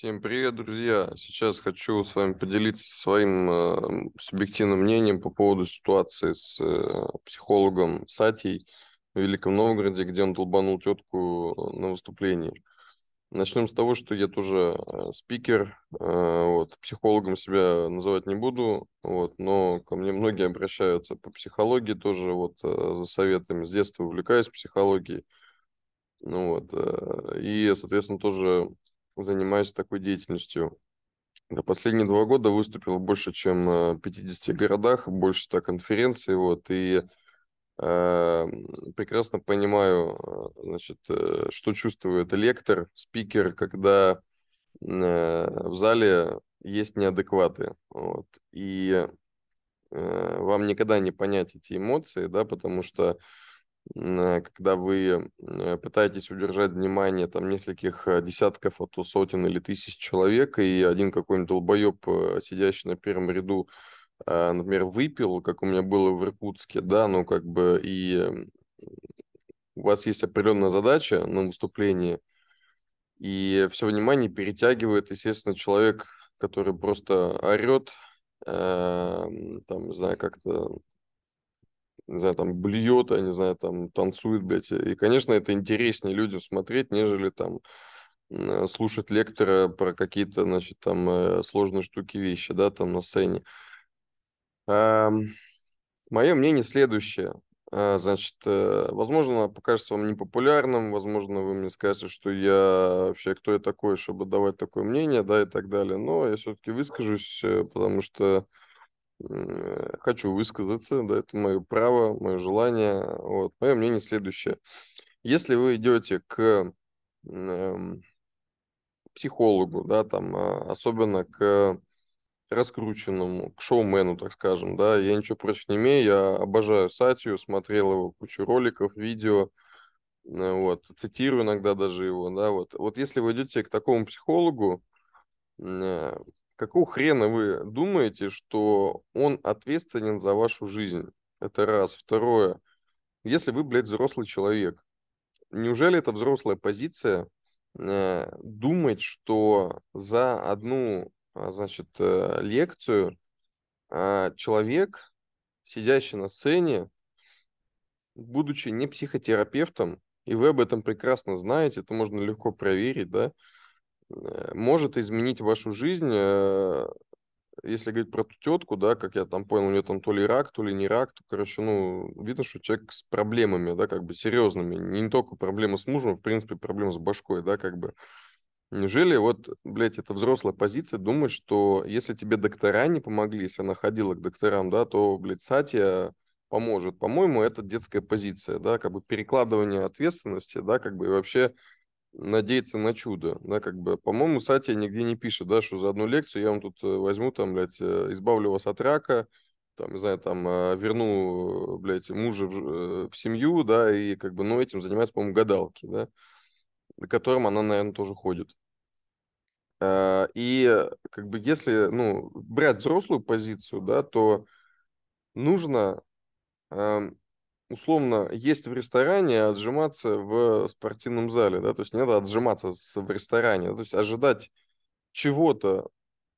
Всем привет, друзья! Сейчас хочу с вами поделиться своим э, субъективным мнением по поводу ситуации с э, психологом Сатей в Великом Новгороде, где он долбанул тетку э, на выступлении. Начнем с того, что я тоже э, спикер, э, вот, психологом себя называть не буду, вот, но ко мне многие обращаются по психологии тоже вот, э, за советами. С детства увлекаюсь психологией. Ну вот, э, и, соответственно, тоже занимаюсь такой деятельностью. За последние два года выступил больше, чем в э, 50 городах, больше 100 конференций, вот, и э, прекрасно понимаю, э, значит, э, что чувствует лектор, спикер, когда э, в зале есть неадекваты, вот, и э, вам никогда не понять эти эмоции, да, потому что Э, когда вы э, пытаетесь удержать внимание там нескольких э, десятков, а то сотен или тысяч человек, и один какой-нибудь долбоеб, сидящий на первом ряду, например, выпил, как у меня было в Иркутске, да, ну как бы и у вас есть определенная задача на выступлении, и все внимание перетягивает, естественно, человек, который просто орет, э, там, не знаю, как-то не знаю, там, блюет, я не знаю, там, танцует, блядь. И, конечно, это интереснее людям смотреть, нежели там э, слушать лектора про какие-то, значит, там э, сложные штуки, вещи, да, там на сцене. А, мое мнение следующее. А, значит, э, возможно, покажется вам непопулярным, возможно, вы мне скажете, что я вообще кто я такой, чтобы давать такое мнение, да, и так далее. Но я все-таки выскажусь, потому что Э, хочу высказаться, да, это мое право, мое желание. Вот. Мое мнение следующее. Если вы идете к эм, психологу, да, там, а, особенно к раскрученному, к шоумену, так скажем, да, я ничего против не имею, я обожаю Сатью, смотрел его кучу роликов, видео, э, вот, цитирую иногда даже его, да, вот. Вот если вы идете к такому психологу, э, Какого хрена вы думаете, что он ответственен за вашу жизнь? Это раз. Второе. Если вы, блядь, взрослый человек, неужели это взрослая позиция э, думать, что за одну, а, значит, э, лекцию э, человек, сидящий на сцене, будучи не психотерапевтом, и вы об этом прекрасно знаете, это можно легко проверить, да, Э, может изменить вашу жизнь, э, если говорить про ту тетку, да, как я там понял, у нее там то ли рак, то ли не рак, то, короче, ну, видно, что человек с проблемами, да, как бы серьезными, не только проблема с мужем, в принципе, проблема с башкой, да, как бы. Неужели вот, блядь, это взрослая позиция думает, что если тебе доктора не помогли, если она ходила к докторам, да, то, блядь, Сатья поможет. По-моему, это детская позиция, да, как бы перекладывание ответственности, да, как бы и вообще надеяться на чудо, да, как бы, по-моему, Сатя нигде не пишет, да, что за одну лекцию я вам тут э, возьму, там, блядь, э, избавлю вас от рака, там, не знаю, там, а, верну, блядь, мужа в, э, в семью, да, и как бы, ну, этим занимаются, по-моему, гадалки, да, к которым она, наверное, тоже ходит. А, и как бы если, ну, брать взрослую позицию, да, то нужно условно есть в ресторане, а отжиматься в спортивном зале, да, то есть не надо отжиматься в ресторане, то есть ожидать чего-то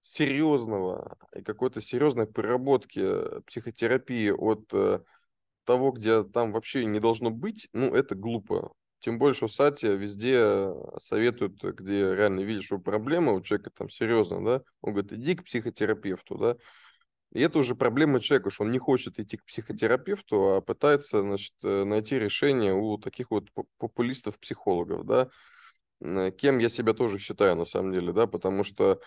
серьезного и какой-то серьезной проработки э, психотерапии от э, того, где там вообще не должно быть, ну, это глупо. Тем более, что Сати везде советуют, где реально видишь, что проблема у человека там серьезная, да, он говорит, иди к психотерапевту, да, и это уже проблема человека, что он не хочет идти к психотерапевту, а пытается значит, э, найти решение у таких вот популистов-психологов, да, э, кем я себя тоже считаю на самом деле, да, потому что,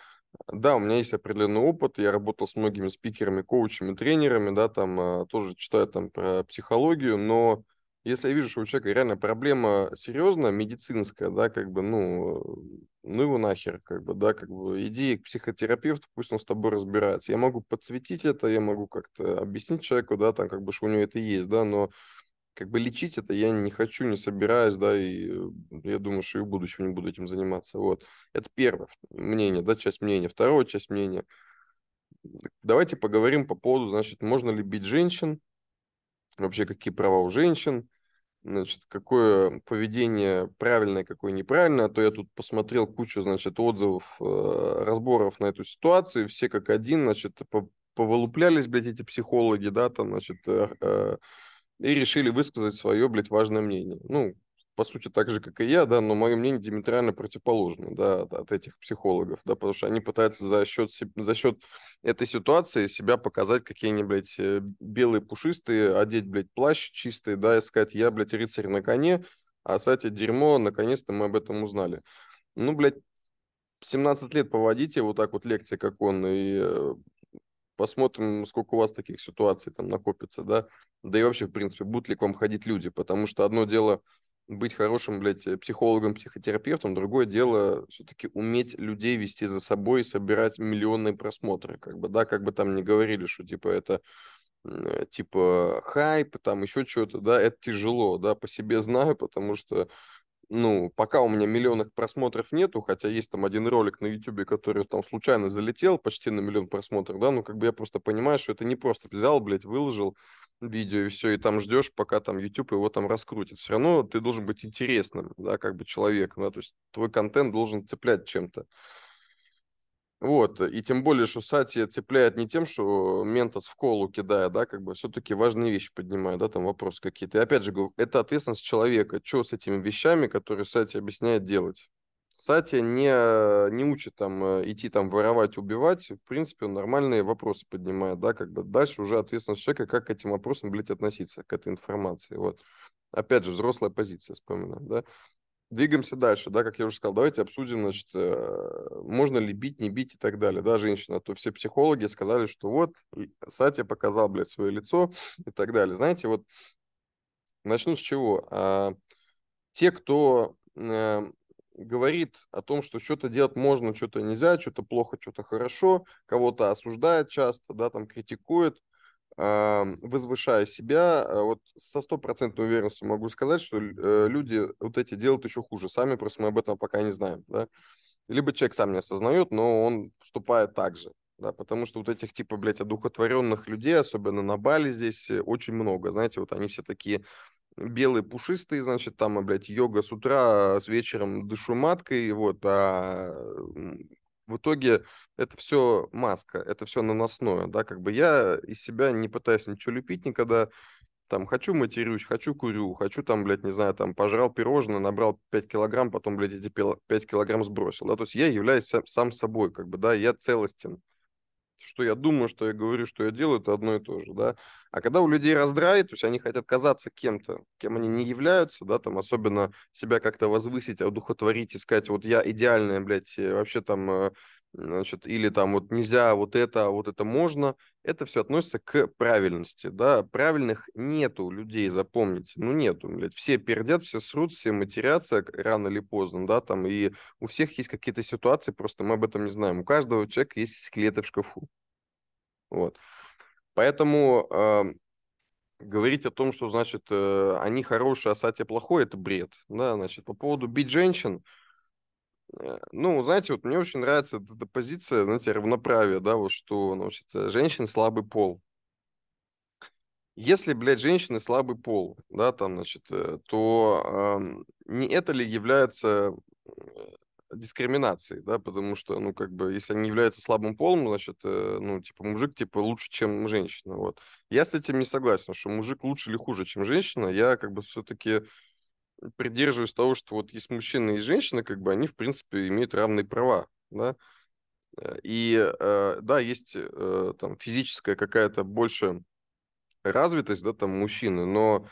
да, у меня есть определенный опыт, я работал с многими спикерами, коучами, тренерами, да, там э, тоже читаю там про психологию, но если я вижу, что у человека реально проблема серьезная, медицинская, да, как бы, ну, ну его нахер, как бы, да, как бы, иди к психотерапевту, пусть он с тобой разбирается. Я могу подсветить это, я могу как-то объяснить человеку, да, там, как бы, что у него это есть, да, но как бы лечить это я не хочу, не собираюсь, да, и э, я думаю, что и в будущем не буду этим заниматься, вот. Это первое мнение, да, часть мнения. Второе, часть мнения. Давайте поговорим по поводу, значит, можно ли бить женщин, вообще какие права у женщин, значит, какое поведение правильное, какое неправильное, а то я тут посмотрел кучу, значит, отзывов, э, разборов на эту ситуацию, все как один, значит, повылуплялись, блядь, эти психологи, да, там, значит, э, э, и решили высказать свое, блядь, важное мнение. Ну, по сути, так же, как и я, да, но мое мнение диаметрально противоположно, да, от, этих психологов, да, потому что они пытаются за счет, за счет этой ситуации себя показать, какие они, блядь, э, белые, пушистые, одеть, блядь, плащ чистый, да, и сказать, я, блядь, рыцарь на коне, а, кстати, дерьмо, наконец-то мы об этом узнали. Ну, блядь, 17 лет поводите вот так вот лекции, как он, и э, посмотрим, сколько у вас таких ситуаций там накопится, да, да и вообще, в принципе, будут ли к вам ходить люди, потому что одно дело быть хорошим, блядь, э, психологом, психотерапевтом, другое дело все-таки уметь людей вести за собой и собирать миллионные просмотры, как бы, да, как бы там не говорили, что, типа, это, э, типа, хайп, там еще что-то, да, это тяжело, да, по себе знаю, потому что ну, пока у меня миллионных просмотров нету, хотя есть там один ролик на YouTube, который там случайно залетел почти на миллион просмотров, да, ну, как бы я просто понимаю, что это не просто взял, блядь, выложил видео и все, и там ждешь, пока там YouTube его там раскрутит. Все равно ты должен быть интересным, да, как бы человеком, да, то есть твой контент должен цеплять чем-то. Вот, и тем более, что Сати цепляет не тем, что Ментос в колу кидает, да, как бы а все-таки важные вещи поднимает, да, там вопросы какие-то. И опять же, говорю, это ответственность человека, что с этими вещами, которые Сати объясняет делать. Сати не, не учит там э, идти там воровать, убивать. В принципе, он нормальные вопросы поднимает, да, как бы дальше уже ответственность человека, как к этим вопросам, блядь, относиться, к этой информации, вот. Опять же, взрослая позиция, вспоминаю, да. Двигаемся дальше, да, как я уже сказал, давайте обсудим, значит, э, можно ли бить, не бить и так далее, да, женщина, а то все психологи сказали, что вот, Сатя показал, блядь, свое лицо и так далее. Знаете, вот начну с чего. А, те, кто э, говорит о том, что что-то делать можно, что-то нельзя, что-то плохо, что-то хорошо, кого-то осуждает часто, да, там критикует, возвышая себя, а, вот со стопроцентной уверенностью могу сказать, что э, люди вот эти делают еще хуже. Сами просто мы об этом пока не знаем, да. Либо человек сам не осознает, но он поступает так же, да, потому что вот этих типа, блядь, одухотворенных людей, особенно на Бали здесь, э, очень много, знаете, вот они все такие белые пушистые, значит, там, а, блядь, йога с утра, а, с вечером дышу маткой, вот, а в итоге это все маска, это все наносное, да, как бы я из себя не пытаюсь ничего лепить никогда, там, хочу матерюсь, хочу курю, хочу там, блядь, не знаю, там, пожрал пирожное, набрал 5 килограмм, потом, блядь, эти 5 килограмм сбросил, да, то есть я являюсь сам, сам собой, как бы, да, я целостен, что я думаю, что я говорю, что я делаю, это одно и то же, да. А когда у людей раздрай, то есть они хотят казаться кем-то, кем они не являются, да, там особенно себя как-то возвысить, одухотворить, искать, вот я идеальная, блядь, вообще там э, Значит, или там вот нельзя, вот это, а вот это можно. Это все относится к правильности, да. Правильных нету людей, запомните. Ну, нету, блядь. Все пердят, все срут, все матерятся рано или поздно, да, там. И у всех есть какие-то ситуации, просто мы об этом не знаем. У каждого человека есть скелеты в шкафу. Вот. Поэтому э, говорить о том, что, значит, э, они хорошие, а Сатя плохой, это бред. Да, значит, по поводу бить женщин – Э, ну, знаете, вот мне очень нравится эта позиция, знаете, равноправия, да, вот что, ну, значит, э, женщин слабый пол. Если, блядь, женщины слабый пол, да, там, значит, э, то э, не это ли является дискриминацией, да, потому что, ну, как бы, если они являются слабым полом, значит, э, ну, типа, мужик, типа, лучше, чем женщина, вот. Я с этим не согласен, что мужик лучше или хуже, чем женщина, я, как бы, все-таки придерживаюсь того, что вот есть мужчина и женщина, как бы они, в принципе, имеют равные права, да. Э, и э, да, есть э, там физическая какая-то больше развитость, да, там мужчины, но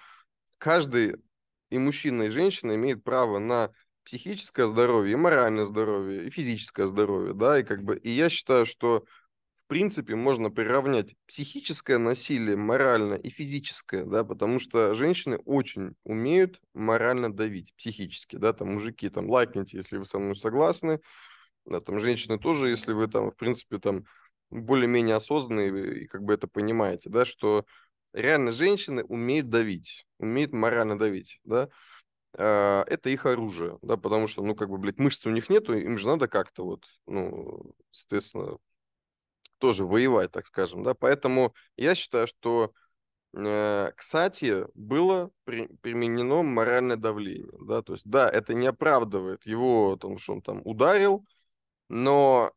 каждый и мужчина, и женщина имеет право на психическое здоровье, и моральное здоровье, и физическое здоровье, да, и как бы, и я считаю, что принципе, можно приравнять психическое насилие, моральное и физическое, да, потому что женщины очень умеют морально давить психически, да, там мужики, там, лайкните, если вы со мной согласны, да, там, женщины тоже, если вы там, в принципе, там, более-менее осознанные и как бы это понимаете, да, что реально женщины умеют давить, умеют морально давить, да, а, это их оружие, да, потому что, ну, как бы, блядь, мышц у них нету, им же надо как-то вот, ну, соответственно, тоже воевать, так скажем, да. Поэтому я считаю, что э, кстати, было при, применено моральное давление, да, то есть, да, это не оправдывает его, потому что он там ударил, но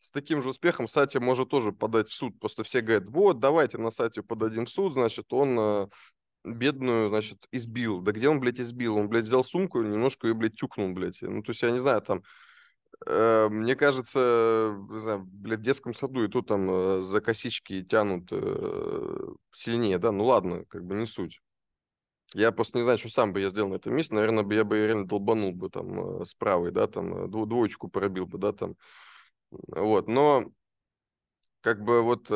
с таким же успехом Сати может тоже подать в суд, просто все говорят, вот, давайте на Сати подадим в суд, значит, он э, бедную, значит, избил. Да где он, блядь, избил? Он, блядь, взял сумку и немножко ее, блядь, тюкнул, блядь. Ну, то есть, я не знаю, там, Э, мне кажется, не знаю, блядь, в детском саду и то там э, за косички тянут э, сильнее, да, ну ладно, как бы не суть. Я просто не знаю, что сам бы я сделал на этом месте. Наверное, бы я бы реально долбанул бы там с правой, да, там двоечку пробил бы, да, там. Вот, но как бы вот э,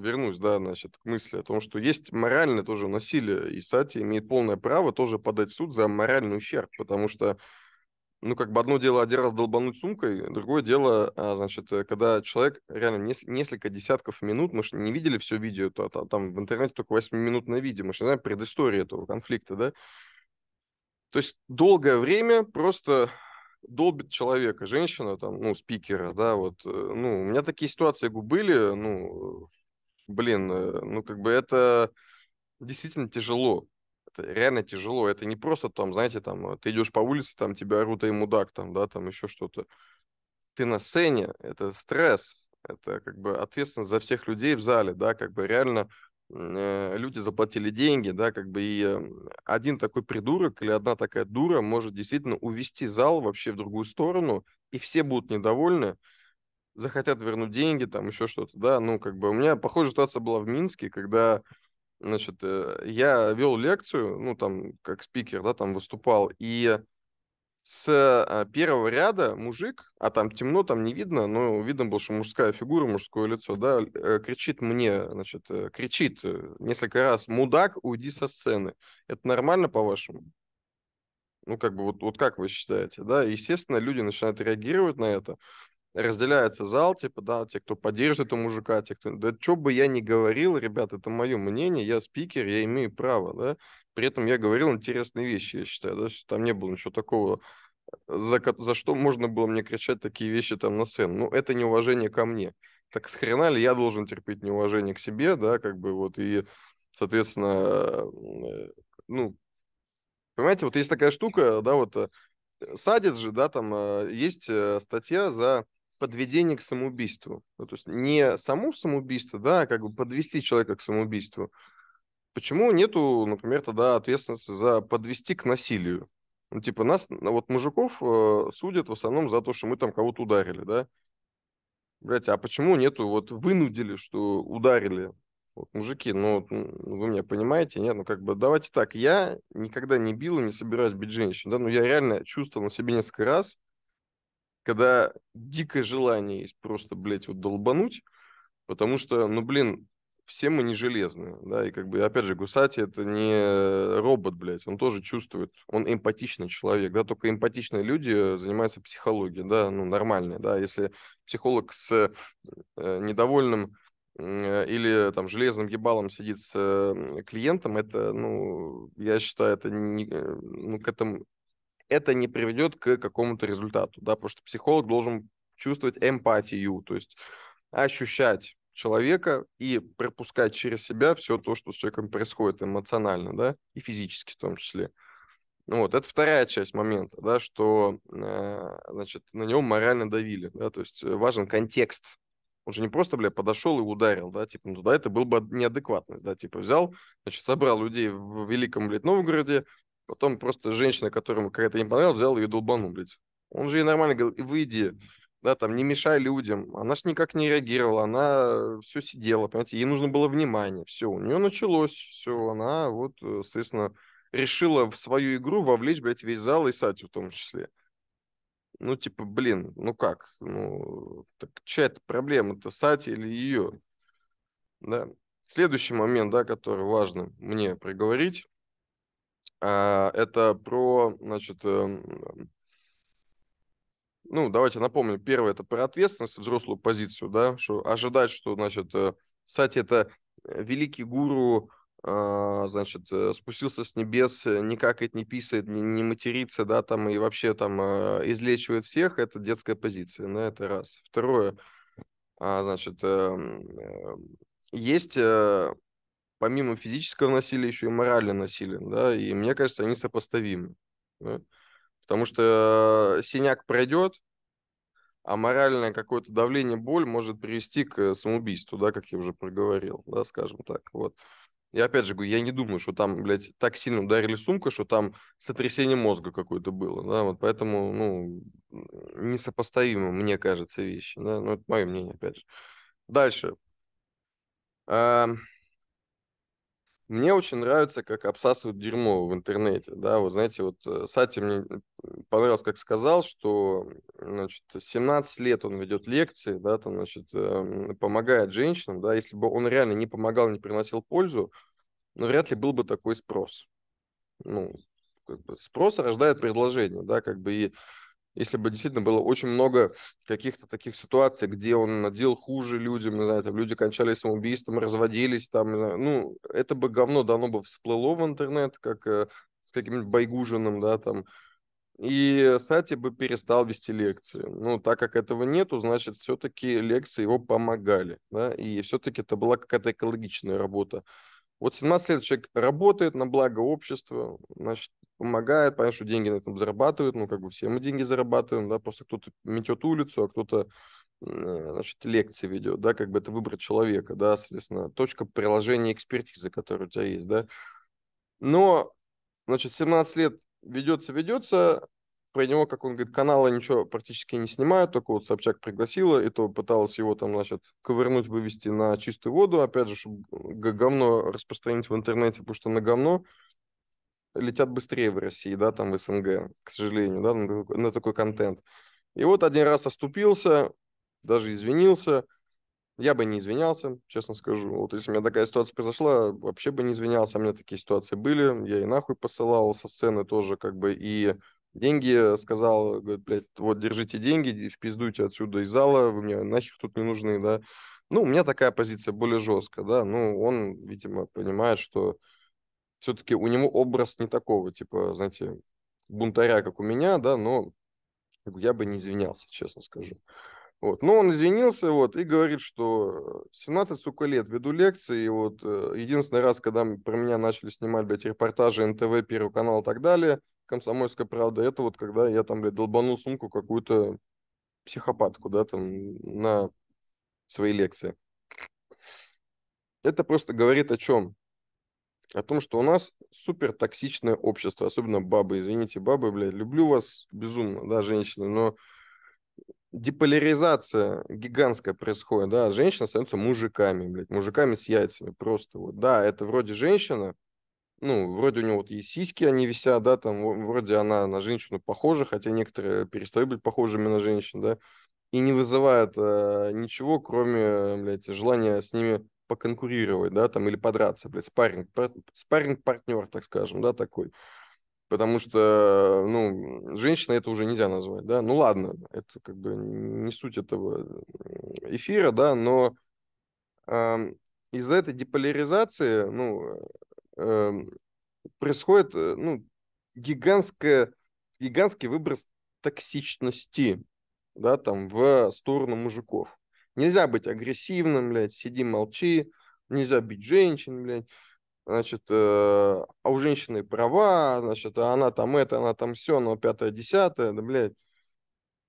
вернусь, да, значит, к мысли о том, что есть моральное тоже насилие, и Сати имеет полное право тоже подать в суд за моральный ущерб, потому что ну, как бы одно дело один раз долбануть сумкой, другое дело, а, значит, э, когда человек реально несколько десятков минут, мы же не видели все видео, то, то, там в интернете только 8-минутное видео, мы же не знаем предысторию этого конфликта, да. То есть долгое время просто долбит человека, женщина, там, ну, спикера, да, вот, э, ну, у меня такие ситуации были, ну, блин, э, ну, как бы это действительно тяжело, реально тяжело. Это не просто там, знаете, там, а, ты идешь по улице, там тебя орут, и а мудак, там, да, там еще что-то. Ты на сцене, это стресс, это как бы ответственность за всех людей в зале, да, как бы реально э, люди заплатили деньги, да, как бы и э, один такой придурок или одна такая дура может действительно увести зал вообще в другую сторону, и все будут недовольны, захотят вернуть деньги, там еще что-то, да, ну, как бы у меня похожая ситуация была в Минске, когда Значит, э, я вел лекцию, ну, там, как спикер, да, там выступал, и с а, первого ряда мужик, а там темно, там не видно, но видно было, что мужская фигура, мужское лицо, да, э, кричит мне, значит, э, кричит несколько раз, мудак, уйди со сцены. Это нормально, по-вашему? Ну, как бы, вот, вот как вы считаете, да? Естественно, люди начинают реагировать на это разделяется зал, типа, да, те, кто поддержит этого мужика, те, кто... Да что бы я ни говорил, ребят, это мое мнение, я спикер, я имею право, да. При этом я говорил интересные вещи, я считаю, да, там не было ничего такого, за, за что можно было мне кричать такие вещи там на сцену. Ну, это неуважение ко мне. Так с хрена ли я должен терпеть неуважение к себе, да, как бы вот, и, соответственно, э, ну, понимаете, вот есть такая штука, да, вот э, садит же, да, там э, есть статья за подведение к самоубийству. Ну, то есть не само самоубийство, да, а как бы подвести человека к самоубийству. Почему нету, например, тогда ответственности за подвести к насилию? Ну, типа нас, ну, вот мужиков э, судят в основном за то, что мы там кого-то ударили, да? Блять, а почему нету, вот вынудили, что ударили? Вот, мужики, ну, ну вы меня понимаете, нет? Ну, как бы, давайте так, я никогда не бил и не собираюсь бить женщин, да? Ну, я реально чувствовал на себе несколько раз, когда дикое желание есть просто, блядь, вот долбануть, потому что, ну, блин, все мы не железные, да, и как бы, опять же, Гусати это не робот, блядь, он тоже чувствует, он эмпатичный человек, да, только эмпатичные люди занимаются психологией, да, ну, нормальные, да, если психолог с э, недовольным или там железным ебалом сидит с клиентом, это, ну, я считаю, это не, э, ну, к этому это не приведет к какому-то результату, да, потому что психолог должен чувствовать эмпатию, то есть ощущать человека и пропускать через себя все то, что с человеком происходит эмоционально, да, и физически в том числе. Ну вот, это вторая часть момента, да, что, э, значит, на него морально давили, да, то есть важен контекст. Он же не просто, бля, подошел и ударил, да, типа, ну да, это был бы неадекватность, да, типа взял, значит, собрал людей в Великом, блядь, Новгороде, Потом просто женщина, которому какая-то не понравилась, взял ее и долбанул, блядь. Он же ей нормально говорил, выйди, да, там, не мешай людям. Она ж никак не реагировала, она все сидела, понимаете, ей нужно было внимание, все, у нее началось, все, она вот, э, соответственно, решила в свою игру вовлечь, блядь, весь зал и Сатю в том числе. Ну, типа, блин, ну как? Ну, так чья это проблема? Это Сати или ее? Да. Следующий момент, да, который важно мне проговорить. А, это про, значит, эм, ну, давайте напомню, Первое – это про ответственность, взрослую позицию, да, что ожидать, что, значит, э, кстати, это э, великий гуру, а, значит, э, спустился с небес, не какает, не писает, не, не матерится, да, там, и вообще там а, излечивает всех, это детская позиция, на это раз. Второе, значит, эм, эм, есть помимо физического насилия еще и моральное насилие, да, и мне кажется, они сопоставимы. Да? Потому что э, синяк пройдет, а моральное какое-то давление, боль может привести к самоубийству, да, как я уже проговорил, да, скажем так, вот. И опять же говорю, я не думаю, что там, блядь, так сильно ударили сумка, что там сотрясение мозга какое-то было, да, вот поэтому, ну, несопоставимы мне кажется, вещи, да, ну, это мое мнение, опять же. Дальше. Эм, мне очень нравится, как обсасывают дерьмо в интернете, да, вот знаете, вот э, Сати мне понравилось, как сказал, что, значит, 17 лет он ведет лекции, да, там, значит, эм, помогает женщинам, да, если бы он реально не помогал, не приносил пользу, ну, вряд ли был бы такой спрос. Ну, как бы спрос рождает предложение, да, как бы и если бы действительно было очень много каких-то таких ситуаций, где он надел хуже людям, не знаю, там люди кончались самоубийством, разводились, там, знаю, ну, это бы говно давно бы всплыло в интернет, как э, с каким-нибудь Байгужиным, да, там, и Сати бы перестал вести лекции. Ну, так как этого нету, значит, все-таки лекции его помогали, да, и все-таки это была какая-то экологичная работа. Вот 17 лет человек работает на благо общества, значит, помогает, понятно, что деньги на этом зарабатывают, ну, как бы все мы деньги зарабатываем, да, просто кто-то метет улицу, а кто-то, э, значит, лекции ведет, да, как бы это выбор человека, да, соответственно, точка приложения экспертизы, которая у тебя есть, да. Но, значит, 17 лет ведется-ведется, про него, как он говорит, канала ничего практически не снимают, только вот Собчак пригласила, и то пыталась его там, значит, ковырнуть, вывести на чистую воду, опять же, чтобы говно распространить в интернете, потому что на говно летят быстрее в России, да, там в СНГ, к сожалению, да, на такой, на такой контент. И вот один раз оступился, даже извинился. Я бы не извинялся, честно скажу. Вот если у меня такая ситуация произошла, вообще бы не извинялся. А у меня такие ситуации были. Я и нахуй посылал со сцены тоже, как бы, и Деньги э, сказал, говорит, блядь, вот держите деньги, пиздуйте отсюда из зала, вы мне нахер тут не нужны, да. Ну, у меня такая позиция более жесткая, да. Ну, он, видимо, понимает, что все-таки у него образ не такого, типа, знаете, бунтаря, как у меня, да, но я бы не извинялся, честно скажу. Вот. Но он извинился вот, и говорит, что 17, сука, лет веду лекции. И вот э, единственный раз, когда про меня начали снимать, блядь, репортажи НТВ, Первый канал и так далее – «Комсомольская правда», это вот когда я там, блядь, долбанул сумку какую-то психопатку, да, там, на свои лекции. Это просто говорит о чем? О том, что у нас супер токсичное общество, особенно бабы. Извините, бабы, блядь, люблю вас безумно, да, женщины, но деполяризация гигантская происходит, да, женщины становятся мужиками, блядь, мужиками с яйцами просто, вот, да, это вроде женщина, ну, вроде у него вот есть сиськи, они висят, да, там, вроде она на женщину похожа, хотя некоторые перестают быть похожими на женщин, да, и не вызывает э, ничего, кроме, блядь, желания с ними поконкурировать, да, там, или подраться, блядь, спарринг, пар, спарринг-партнер, так скажем, да, такой. Потому что, ну, женщина это уже нельзя назвать, да, ну, ладно, это как бы не суть этого эфира, да, но э, из-за этой деполяризации, ну, Эм, происходит э, ну, гигантская, гигантский выброс токсичности да, там, в сторону мужиков. Нельзя быть агрессивным, блядь, сиди, молчи, нельзя бить женщин, блядь, значит, э, а у женщины права, значит, а она там это, она там все, но пятое, десятое, да, блядь.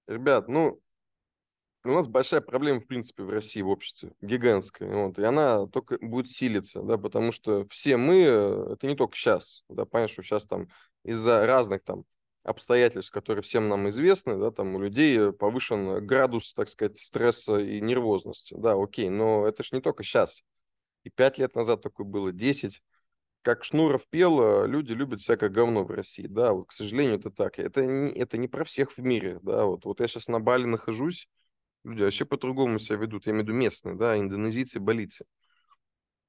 Ребят, ну, у нас большая проблема, в принципе, в России, в обществе, гигантская. Вот, и она только будет силиться, да, потому что все мы, э, это не только сейчас, да, понятно, что сейчас там из-за разных там обстоятельств, которые всем нам известны, да, там у людей э, повышен градус, так сказать, стресса и нервозности, да, окей, но это же не только сейчас. И пять лет назад такое было, десять, Как Шнуров пел, э, люди любят всякое говно в России, да, вот, к сожалению, это так. Это не, это не про всех в мире, да, вот, вот я сейчас на Бали нахожусь, люди вообще по-другому себя ведут, я имею в виду местные, да, индонезийцы, болицы.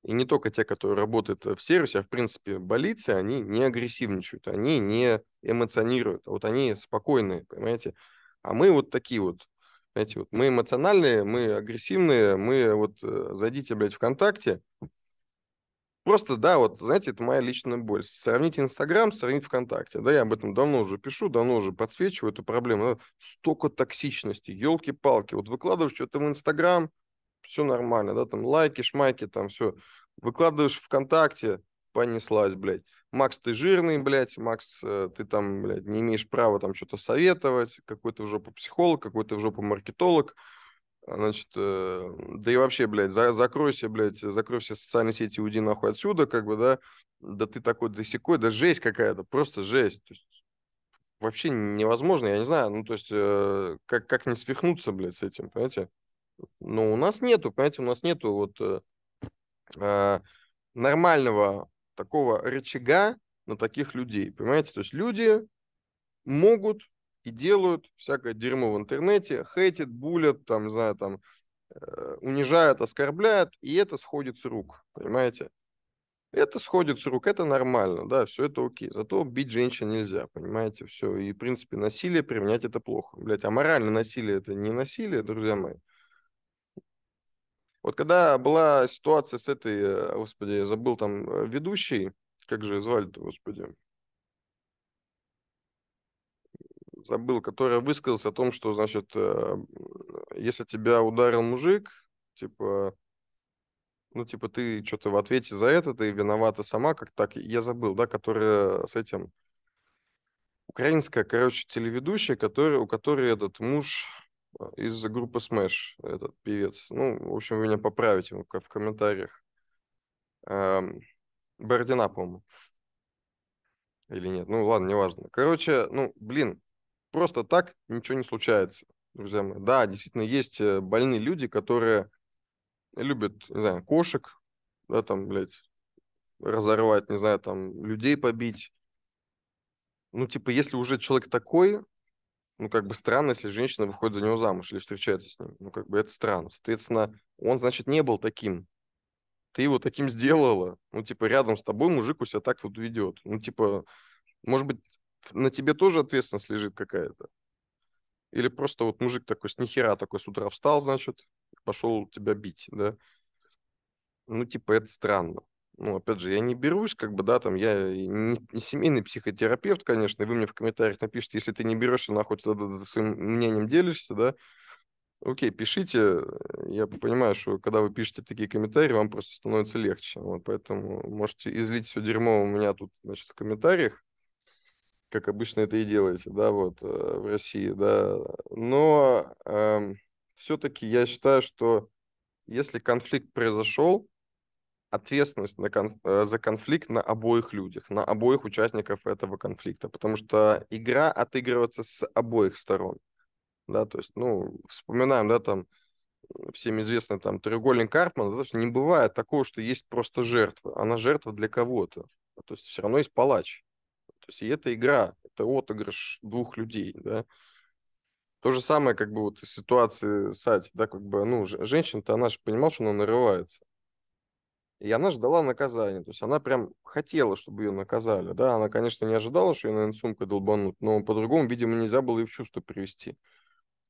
И не только те, которые работают э, в сервисе, а в принципе болицы, они не агрессивничают, они не эмоционируют, вот они спокойные, понимаете. А мы вот такие вот, понимаете, вот мы эмоциональные, мы агрессивные, мы вот э, зайдите, блядь, ВКонтакте, Просто, да, вот, знаете, это моя личная боль. Сравните Инстаграм, сравните ВКонтакте. Да, я об этом давно уже пишу, давно уже подсвечиваю эту проблему. Столько токсичности, елки-палки. Вот выкладываешь что-то в Инстаграм, все нормально, да, там лайки, шмайки, там все. Выкладываешь ВКонтакте, понеслась, блядь. Макс, ты жирный, блядь, Макс, э, ты там, блядь, не имеешь права там что-то советовать, какой-то в жопу психолог, какой-то в жопу маркетолог, а, значит, э, да и вообще, блядь, за, закройся, блядь, закрой все социальные сети, уйди нахуй отсюда, как бы, да, да ты такой, досекой да жесть какая-то, просто жесть. То есть, вообще невозможно, я не знаю, ну, то есть, э, как, как не свихнуться, блядь, с этим, понимаете? Но у нас нету, понимаете, у нас нету вот э, э нормального такого рычага на таких людей, понимаете? То есть люди могут и делают всякое дерьмо в интернете, хейтят, булят, там, не знаю, там, э, унижают, оскорбляют, и это сходит с рук, понимаете? Это сходит с рук, это нормально, да, все это окей. Зато бить женщин нельзя, понимаете, все. И, в принципе, насилие применять это плохо. Блять, а моральное насилие это не насилие, друзья мои. Вот когда была ситуация с этой, э, господи, я забыл там, э, ведущий, как же звали-то, господи, забыл, который высказался о том, что, значит, э, если тебя ударил мужик, типа, ну, типа, ты что-то в ответе за это, ты виновата сама, как так, я забыл, да, которая с этим... Украинская, короче, телеведущая, который, у которой этот муж э, из группы Smash, этот певец. Ну, в общем, вы меня поправите в комментариях. Эм, Бородина, по-моему. Или нет, ну ладно, неважно. Короче, ну, блин, просто так ничего не случается, друзья мои. Да, действительно, есть э, больные люди, которые любят, не знаю, кошек, да, там, блядь, разорвать, не знаю, там, людей побить. Ну, типа, если уже человек такой, ну, как бы странно, если женщина выходит за него замуж или встречается с ним. Ну, как бы это странно. Соответственно, он, значит, не был таким. Ты его таким сделала. Ну, типа, рядом с тобой мужик у себя так вот ведет. Ну, типа, может быть, на тебе тоже ответственность лежит какая-то? Или просто вот мужик такой с нихера такой с утра встал, значит, пошел тебя бить, да? Ну, типа, это странно. Ну, опять же, я не берусь, как бы, да, там, я не, не семейный психотерапевт, конечно, и вы мне в комментариях напишите, если ты не берешься, а нахуй ты, ты, ты своим мнением делишься, да, окей, пишите. Я понимаю, что когда вы пишете такие комментарии, вам просто становится легче. Вот, поэтому можете излить все дерьмо у меня тут, значит, в комментариях как обычно это и делаете, да, вот э, в России, да. Но э, эм, все-таки я считаю, что если конфликт произошел, ответственность на конф... Э, за конфликт на обоих людях, на обоих участников этого конфликта, потому что игра отыгрывается с обоих сторон, да, то есть, ну, вспоминаем, да, там, всем известный там треугольник Карпмана, да, что не бывает такого, что есть просто жертва, она жертва для кого-то, то есть все равно есть палач, то есть и это игра, это отыгрыш двух людей, да. То же самое, как бы вот из ситуации Сати, да, как бы, ну, женщина-то, она же понимала, что она нарывается. И она ждала наказания. То есть она прям хотела, чтобы ее наказали. Да, она, конечно, не ожидала, что ее, наверное, сумкой долбанут, но по-другому, видимо, нельзя было ее в чувство привести.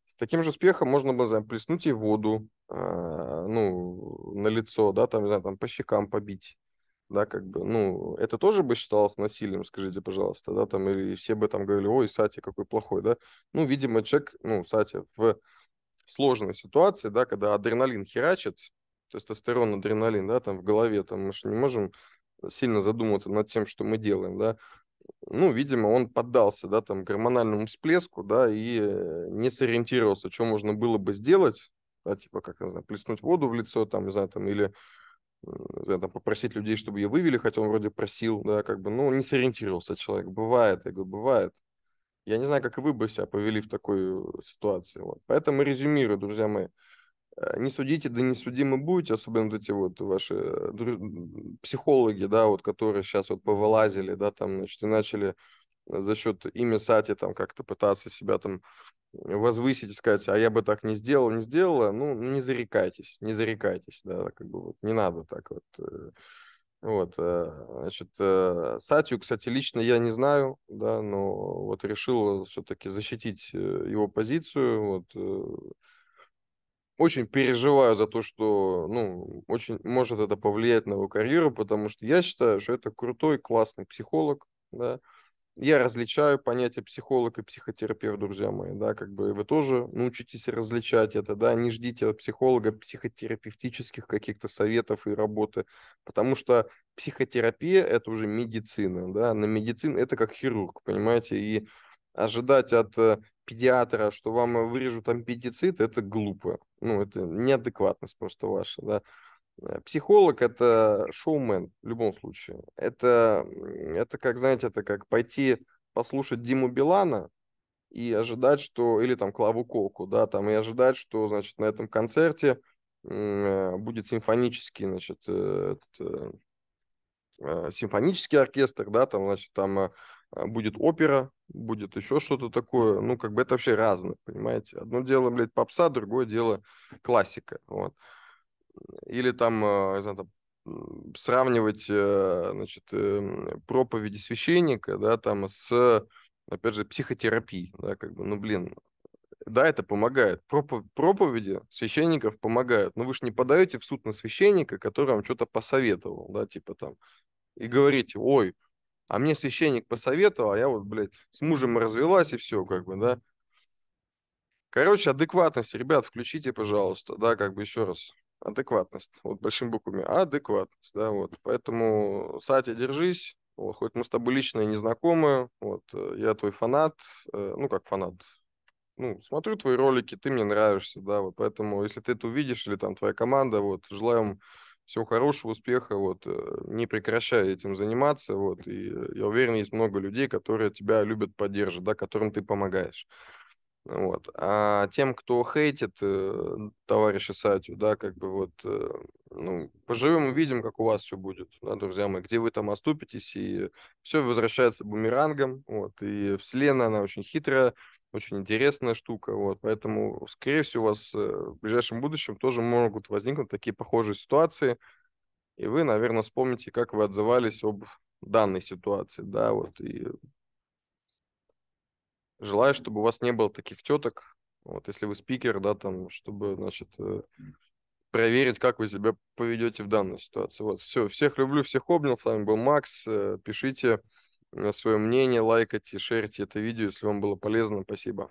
С таким же успехом можно было, знаем, плеснуть ей воду, э, ну, на лицо, да, там, не знаю, там, по щекам побить да, как бы, ну, это тоже бы считалось насилием, скажите, пожалуйста, да, там, или все бы там говорили, ой, Сати какой плохой, да, ну, видимо, человек, ну, Сати в сложной ситуации, да, когда адреналин херачит, тестостерон, адреналин, да, там в голове, там мы же не можем сильно задумываться над тем, что мы делаем, да, ну, видимо, он поддался, да, там, гормональному всплеску, да, и э, не сориентировался, что можно было бы сделать, да, типа, как, не знаю, плеснуть воду в лицо, там, не знаю, там, или там, попросить людей, чтобы ее вывели, хотя он вроде просил, да, как бы, ну, не сориентировался человек. Бывает, я говорю, бывает. Я не знаю, как вы бы себя повели в такой э, ситуации. Вот. Поэтому резюмирую, друзья мои. Э, не судите, да не судимы будете, особенно вот эти вот ваши э, психологи, да, вот, которые сейчас вот повылазили, да, там, значит, и начали за счет имя Сати там как-то пытаться себя там возвысить и сказать, а я бы так не сделал, не сделала, ну, не зарекайтесь, не зарекайтесь, да, как бы вот не надо так вот. Э. Вот, э, значит, э, Сатью, кстати, лично я не знаю, да, но вот решил все-таки защитить его позицию, вот, очень переживаю за то, что, ну, очень может это повлиять на его карьеру, потому что я считаю, что это крутой, классный психолог, да, я различаю понятия психолог и психотерапевт, друзья мои, да, как бы вы тоже научитесь различать это, да, не ждите от психолога психотерапевтических каких-то советов и работы, потому что психотерапия – это уже медицина, да, на медицину это как хирург, понимаете, и ожидать от э, педиатра, что вам вырежут ампедицит, это глупо, ну, это неадекватность просто ваша, да, Э, психолог – это шоумен в любом случае. Это, это как, знаете, это как пойти послушать Диму Билана и ожидать, что... Или там Клаву Коку, да, там, и ожидать, что, значит, на этом концерте э, будет симфонический, значит, э, этот, симфонический оркестр, да, там, значит, там будет опера, будет еще что-то такое, ну, как бы это вообще разное, понимаете? Одно дело, блядь, попса, другое дело классика, вот или там, э, не знаю, там сравнивать э, значит, э, проповеди священника да, там, с, опять же, психотерапией. Да, как бы, ну, блин, да, это помогает. Проповеди священников помогают. Но вы же не подаете в суд на священника, который вам что-то посоветовал, да, типа там, и говорите, ой, а мне священник посоветовал, а я вот, блядь, с мужем развелась и все, как бы, да. Короче, адекватность, ребят, включите, пожалуйста, да, как бы еще раз адекватность, вот большими буквами, адекватность, да, вот. Поэтому, Сатя, держись, вот, хоть мы с тобой лично и не знакомы, вот, э, я твой фанат, э, ну, как фанат, ну, смотрю твои ролики, ты мне нравишься, да, вот, поэтому, если ты это увидишь или там твоя команда, вот, желаем всего хорошего, успеха, вот, э, не прекращай этим заниматься, вот, и я уверен, есть много людей, которые тебя любят, поддержат, да, которым ты помогаешь. Вот. А тем, кто хейтит э, товарища Сатю, да, как бы вот, э, ну, поживем, увидим, как у вас все будет, да, друзья мои, где вы там оступитесь, и все возвращается бумерангом, вот, и вселенная, она очень хитрая, очень интересная штука, вот, поэтому, скорее всего, у вас э, в ближайшем будущем тоже могут возникнуть такие похожие ситуации, и вы, наверное, вспомните, как вы отзывались об данной ситуации, да, вот, и Желаю, чтобы у вас не было таких теток. Вот, если вы спикер, да, там, чтобы, значит, э, проверить, как вы себя поведете в данной ситуации. Вот, все, всех люблю, всех обнял. С вами был Макс. Э, пишите э, свое мнение, лайкайте, шерьте это видео, если вам было полезно. Спасибо.